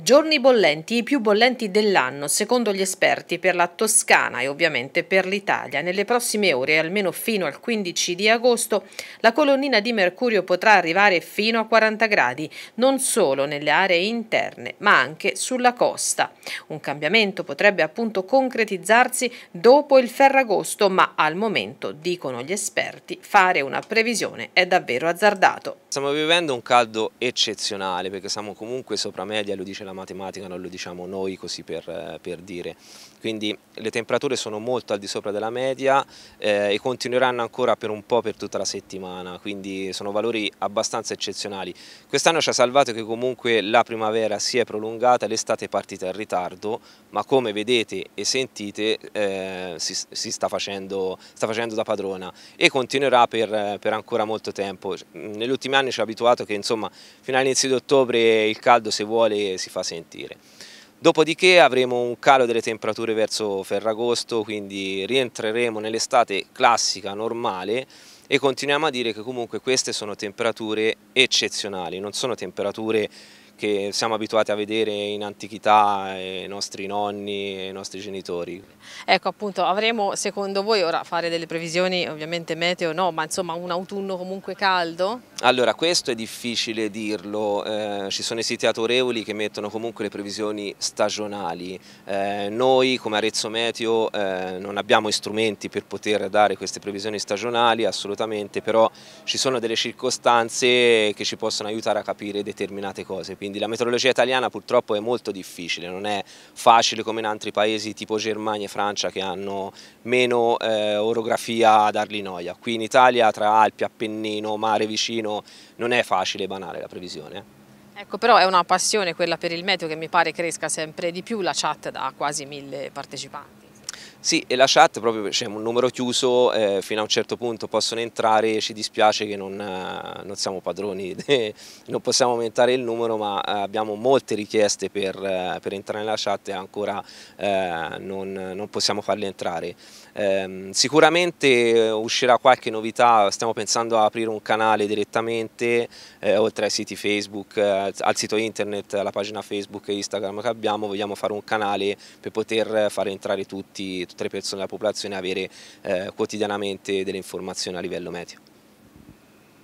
Giorni bollenti, i più bollenti dell'anno, secondo gli esperti, per la Toscana e ovviamente per l'Italia. Nelle prossime ore, almeno fino al 15 di agosto, la colonnina di mercurio potrà arrivare fino a 40 gradi, non solo nelle aree interne, ma anche sulla costa. Un cambiamento potrebbe appunto concretizzarsi dopo il Ferragosto, ma al momento, dicono gli esperti, fare una previsione è davvero azzardato. Stiamo vivendo un caldo eccezionale, perché siamo comunque sopra media, lo dice la la matematica non lo diciamo noi così per, eh, per dire. Quindi le temperature sono molto al di sopra della media eh, e continueranno ancora per un po' per tutta la settimana, quindi sono valori abbastanza eccezionali. Quest'anno ci ha salvato che comunque la primavera si è prolungata, l'estate è partita in ritardo, ma come vedete e sentite eh, si, si sta, facendo, sta, facendo, da padrona e continuerà per, per ancora molto tempo. Negli ultimi anni ci ha abituato che insomma fino all'inizio di ottobre il caldo se vuole si fa fa sentire. Dopodiché avremo un calo delle temperature verso Ferragosto, quindi rientreremo nell'estate classica, normale, e continuiamo a dire che comunque queste sono temperature eccezionali, non sono temperature che siamo abituati a vedere in antichità eh, i nostri nonni e i nostri genitori. Ecco appunto avremo secondo voi, ora fare delle previsioni ovviamente meteo no, ma insomma un autunno comunque caldo? Allora questo è difficile dirlo, eh, ci sono i siti autorevoli che mettono comunque le previsioni stagionali, eh, noi come Arezzo Meteo eh, non abbiamo strumenti per poter dare queste previsioni stagionali assolutamente, però ci sono delle circostanze che ci possono aiutare a capire determinate cose, Quindi quindi la meteorologia italiana purtroppo è molto difficile, non è facile come in altri paesi tipo Germania e Francia che hanno meno eh, orografia ad Arlinoia, qui in Italia tra Alpi, Appennino, mare vicino non è facile e banale la previsione. Eh. Ecco, però è una passione quella per il meteo che mi pare cresca sempre di più, la chat da quasi mille partecipanti. Sì, e la chat proprio c'è cioè, un numero chiuso, eh, fino a un certo punto possono entrare, ci dispiace che non, eh, non siamo padroni, non possiamo aumentare il numero, ma eh, abbiamo molte richieste per, eh, per, entrare nella chat e ancora non, non, possiamo farle entrare. Ehm, sicuramente uscirà qualche novità, stiamo pensando a aprire un canale direttamente, oltre ai siti Facebook, al sito internet, alla pagina Facebook e Instagram che abbiamo, vogliamo fare un canale per poter far entrare tutti altre persone della popolazione avere eh, quotidianamente delle informazioni a livello medio.